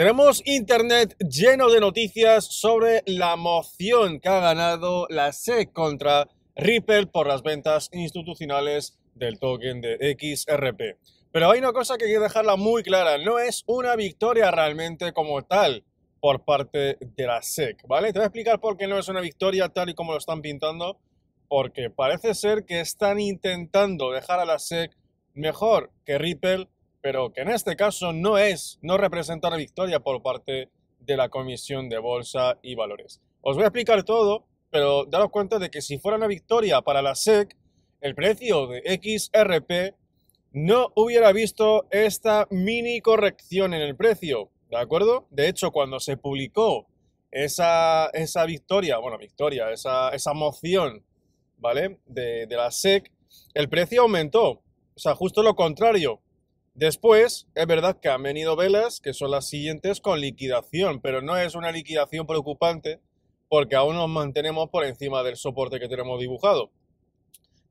Tenemos internet lleno de noticias sobre la moción que ha ganado la SEC contra Ripple por las ventas institucionales del token de XRP. Pero hay una cosa que quiero dejarla muy clara, no es una victoria realmente como tal por parte de la SEC, ¿vale? Te voy a explicar por qué no es una victoria tal y como lo están pintando, porque parece ser que están intentando dejar a la SEC mejor que Ripple pero que en este caso no es, no representa una victoria por parte de la Comisión de Bolsa y Valores. Os voy a explicar todo, pero daros cuenta de que si fuera una victoria para la SEC, el precio de XRP no hubiera visto esta mini corrección en el precio, ¿de acuerdo? De hecho, cuando se publicó esa, victoria, bueno, victoria, esa, esa moción, ¿vale? De, de la SEC, el precio aumentó. O sea, justo lo contrario Después, es verdad que han venido velas que son las siguientes con liquidación, pero no es una liquidación preocupante porque aún nos mantenemos por encima del soporte que tenemos dibujado.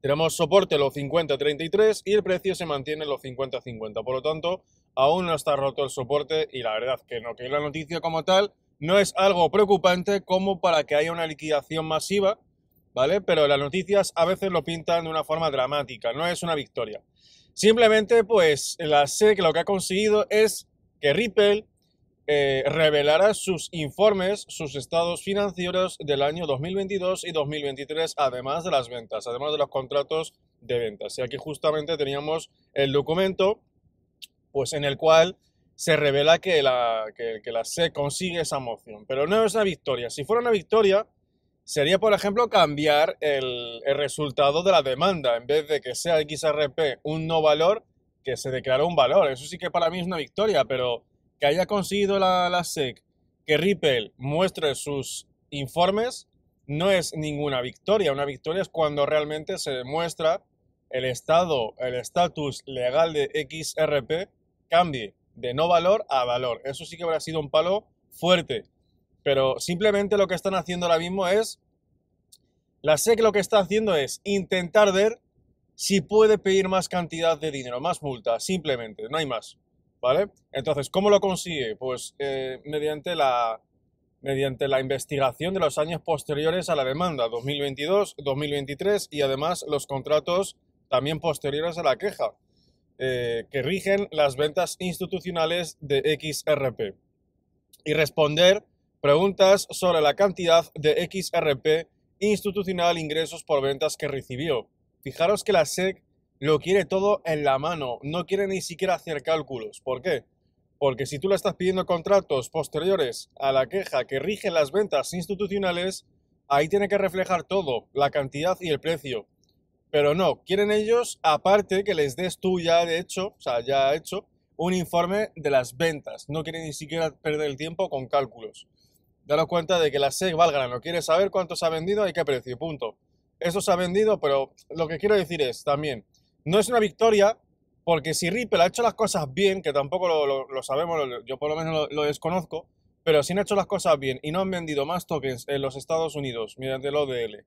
Tenemos soporte los 50-33 y el precio se mantiene en los 50-50. Por lo tanto, aún no está roto el soporte y la verdad que no, que la noticia como tal no es algo preocupante como para que haya una liquidación masiva, ¿vale? Pero las noticias a veces lo pintan de una forma dramática, no es una victoria. Simplemente, pues, la que lo que ha conseguido es que Ripple eh, revelara revelará sus informes, sus estados financieros del año 2022 y 2023, además de las ventas, además de los contratos de ventas. Y aquí justamente teníamos el documento, pues en el cual se revela que la, que, la SEC consigue esa moción. Pero no es una victoria. Si fuera una victoria, sería, por ejemplo, cambiar el, resultado de la demanda. En vez de que sea XRP un no valor, que se declara un valor. Eso sí que para mí es una victoria, pero que haya conseguido la, SEC que Ripple muestre sus informes no es ninguna victoria. Una victoria es cuando realmente se demuestra el estado, el estatus legal de XRP cambie de no valor a valor. Eso sí que habrá sido un palo fuerte pero simplemente lo que están haciendo ahora mismo es. La SEC lo que está haciendo es intentar ver si puede pedir más cantidad de dinero, más multa, simplemente, no hay más. ¿Vale? Entonces, ¿cómo lo consigue? Pues eh, mediante, la, mediante la investigación de los años posteriores a la demanda, 2022, 2023 y además los contratos también posteriores a la queja, eh, que rigen las ventas institucionales de XRP. Y responder Preguntas sobre la cantidad de XRP institucional ingresos por ventas que recibió. Fijaros que la SEC lo quiere todo en la mano, no quiere ni siquiera hacer cálculos. ¿Por qué? Porque si tú le estás pidiendo contratos posteriores a la queja que rigen las ventas institucionales, ahí tiene que reflejar todo, la cantidad y el precio. Pero no, quieren ellos, aparte que les des tú ya de hecho, o sea, ya hecho, un informe de las ventas. No quieren ni siquiera perder el tiempo con cálculos daros cuenta de que la SEC va ¿No no Quiere saber cuánto se ha vendido y qué precio, punto. Eso se ha vendido, pero lo que quiero decir es también, no es una victoria porque si Ripple ha hecho las cosas bien, que tampoco lo, sabemos, yo por lo menos lo, desconozco, pero si han hecho las cosas bien y no han vendido más tokens en los Estados Unidos mediante el ODL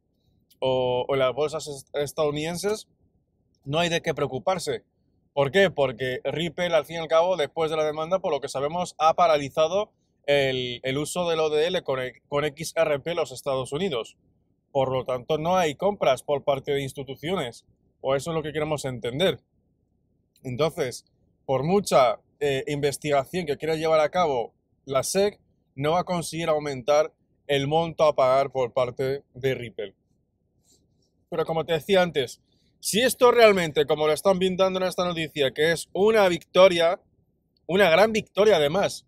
o, o las bolsas estadounidenses, no hay de qué preocuparse. ¿Por qué? Porque Ripple, al fin y al cabo, después de la demanda, por lo que sabemos, ha paralizado el, uso del ODL con, XRP en los Estados Unidos. Por lo tanto, no hay compras por parte de instituciones, o eso es lo que queremos entender. Entonces, por mucha eh, investigación que quiera llevar a cabo la SEC, no va a conseguir aumentar el monto a pagar por parte de Ripple. Pero como te decía antes, si esto realmente, como lo están pintando en esta noticia, que es una victoria, una gran victoria además,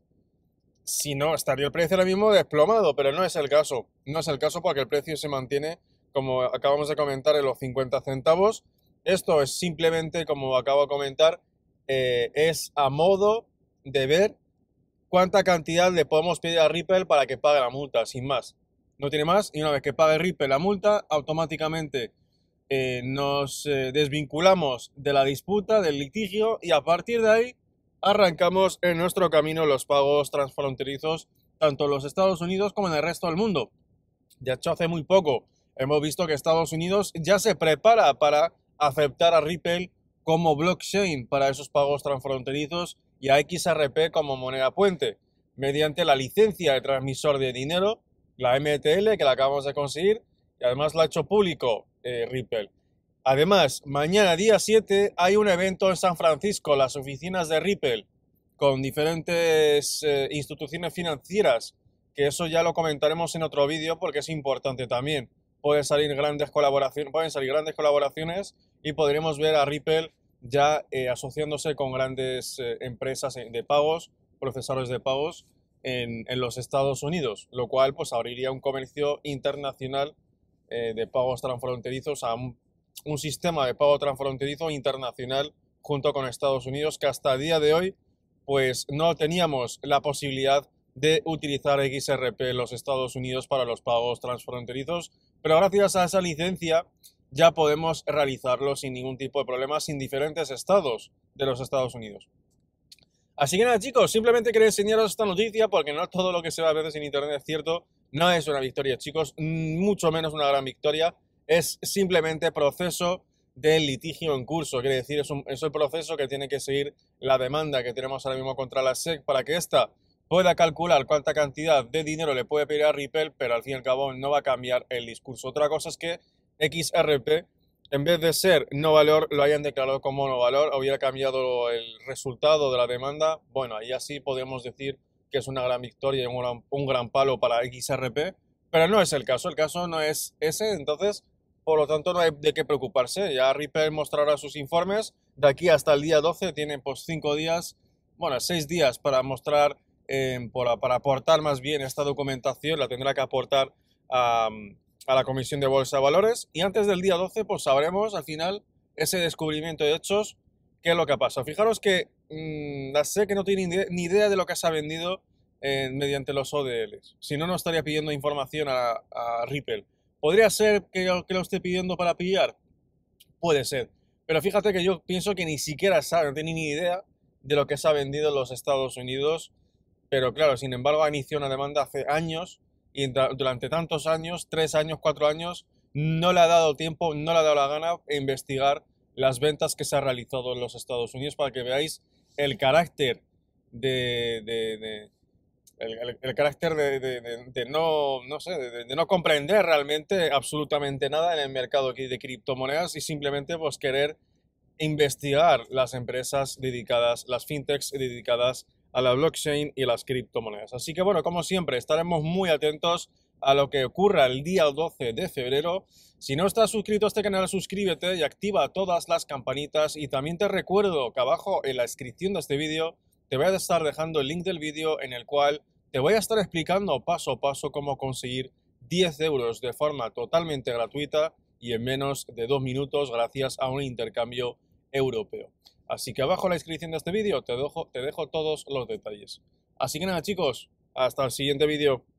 si no, estaría el precio ahora mismo desplomado, pero no es el caso. No es el caso porque el precio se mantiene, como acabamos de comentar, en los 50 centavos. Esto es simplemente, como acabo de comentar, eh, es a modo de ver cuánta cantidad le podemos pedir a Ripple para que pague la multa, sin más. No tiene más y una vez que pague Ripple la multa, automáticamente eh, nos eh, desvinculamos de la disputa, del litigio y a partir de ahí arrancamos en nuestro camino los pagos transfronterizos tanto en los Estados Unidos como en el resto del mundo. De hecho, hace muy poco hemos visto que Estados Unidos ya se prepara para aceptar a Ripple como blockchain para esos pagos transfronterizos y a XRP como moneda puente, mediante la licencia de transmisor de dinero, la MTL, que la acabamos de conseguir, y además la ha hecho público eh, Ripple. Además, mañana día 7 hay un evento en San Francisco, las oficinas de Ripple, con diferentes eh, instituciones financieras, que eso ya lo comentaremos en otro vídeo porque es importante también. Pueden salir grandes colaboraciones, pueden salir grandes colaboraciones y podremos ver a Ripple ya eh, asociándose con grandes eh, empresas de pagos, procesadores de pagos en, los Estados Unidos, lo cual pues abriría un comercio internacional de pagos transfronterizos a un un sistema de pago transfronterizo internacional junto con Estados Unidos que hasta el día de hoy pues no teníamos la posibilidad de utilizar XRP en los Estados Unidos para los pagos transfronterizos, pero gracias a esa licencia ya podemos realizarlo sin ningún tipo de problemas sin diferentes estados de los Estados Unidos. Así que nada chicos, simplemente quería enseñaros esta noticia porque no todo lo que se ve a veces en internet es cierto, no es una victoria chicos, mucho menos una gran victoria, es simplemente proceso de litigio en curso, quiere decir, es, el proceso que tiene que seguir la demanda que tenemos ahora mismo contra la SEC para que ésta pueda calcular cuánta cantidad de dinero le puede pedir a Ripple, pero al fin y al cabo no va a cambiar el discurso. Otra cosa es que XRP, en vez de ser no valor, lo hayan declarado como no valor, hubiera cambiado el resultado de la demanda. Bueno, ahí así podemos decir que es una gran victoria y un gran palo para XRP, pero no es el caso, el caso no es ese, entonces por lo tanto, no hay de qué preocuparse. Ya Ripple mostrará sus informes. De aquí hasta el día 12 tienen pues cinco días, bueno, seis días para mostrar, em, para, aportar más bien esta documentación. La tendrá que aportar a, la Comisión de Bolsa de Valores. Y antes del día 12, pues sabremos al final ese descubrimiento de hechos, qué es lo que ha pasado. Fijaros que mm, la sé que no tiene ni idea de lo que se ha vendido eh, mediante los ODLs. Si no, no estaría pidiendo información a, a Ripple ¿Podría ser que, que lo esté pidiendo para pillar? Puede ser. Pero fíjate que yo pienso que ni siquiera sabe, no tiene ni idea de lo que se ha vendido en los Estados Unidos. Pero claro, sin embargo, ha iniciado una demanda hace años y durante tantos años, tres años, cuatro años, no le ha dado tiempo, no le ha dado la gana investigar las ventas que se han realizado en los Estados Unidos para que veáis el carácter de, de el, carácter de, no, no sé, de, no comprender realmente absolutamente nada en el mercado de criptomonedas y simplemente pues querer investigar las empresas dedicadas, las fintechs dedicadas a la blockchain y las criptomonedas. Así que bueno, como siempre, estaremos muy atentos a lo que ocurra el día 12 de febrero. Si no estás suscrito a este canal, suscríbete y activa todas las campanitas. Y también te recuerdo que abajo en la descripción de este vídeo te voy a estar dejando el link del vídeo en el cual te voy a estar explicando paso a paso cómo conseguir 10 euros de forma totalmente gratuita y en menos de dos minutos gracias a un intercambio europeo. Así que abajo la descripción de este vídeo te dejo, te dejo todos los detalles. Así que nada chicos, hasta el siguiente vídeo.